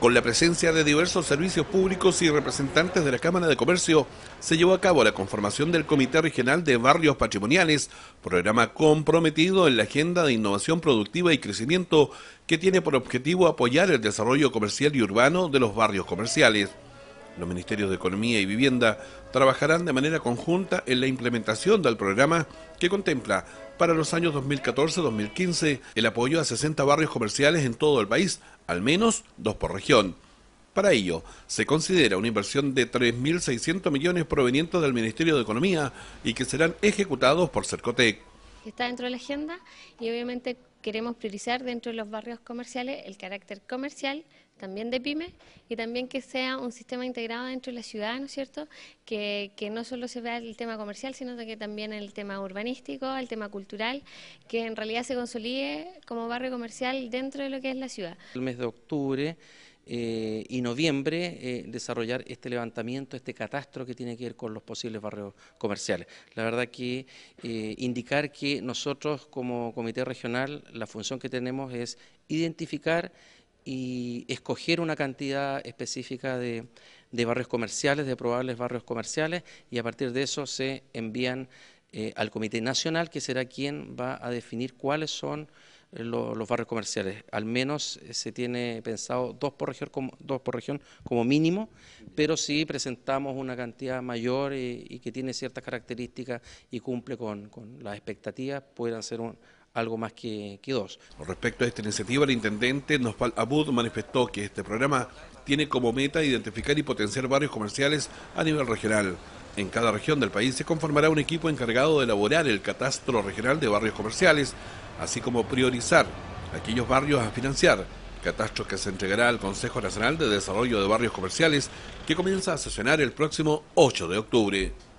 Con la presencia de diversos servicios públicos y representantes de la Cámara de Comercio, se llevó a cabo la conformación del Comité Regional de Barrios Patrimoniales, programa comprometido en la agenda de innovación productiva y crecimiento que tiene por objetivo apoyar el desarrollo comercial y urbano de los barrios comerciales. Los Ministerios de Economía y Vivienda trabajarán de manera conjunta en la implementación del programa que contempla para los años 2014-2015 el apoyo a 60 barrios comerciales en todo el país, al menos dos por región. Para ello, se considera una inversión de 3.600 millones provenientes del Ministerio de Economía y que serán ejecutados por Cercotec. Está dentro de la agenda y obviamente queremos priorizar dentro de los barrios comerciales el carácter comercial, también de PYME, y también que sea un sistema integrado dentro de la ciudad, ¿no es cierto?, que, que no solo se vea el tema comercial, sino que también el tema urbanístico, el tema cultural, que en realidad se consolide como barrio comercial dentro de lo que es la ciudad. El mes de octubre eh, y noviembre eh, desarrollar este levantamiento, este catastro que tiene que ver con los posibles barrios comerciales. La verdad que eh, indicar que nosotros como comité regional la función que tenemos es identificar y escoger una cantidad específica de, de barrios comerciales, de probables barrios comerciales y a partir de eso se envían al Comité Nacional que será quien va a definir cuáles son los, barrios comerciales. Al menos eh, se tiene pensado dos por región como, dos por región como mínimo, pero si presentamos una cantidad mayor y, que tiene ciertas características y cumple con, las expectativas, puedan ser algo más que, que, dos. Respecto a esta iniciativa, el intendente Nosval Abud manifestó que este programa tiene como meta identificar y potenciar barrios comerciales a nivel regional. En cada región del país se conformará un equipo encargado de elaborar el catastro regional de barrios comerciales, así como priorizar aquellos barrios a financiar, catastro que se entregará al Consejo Nacional de Desarrollo de Barrios Comerciales, que comienza a sesionar el próximo 8 de octubre.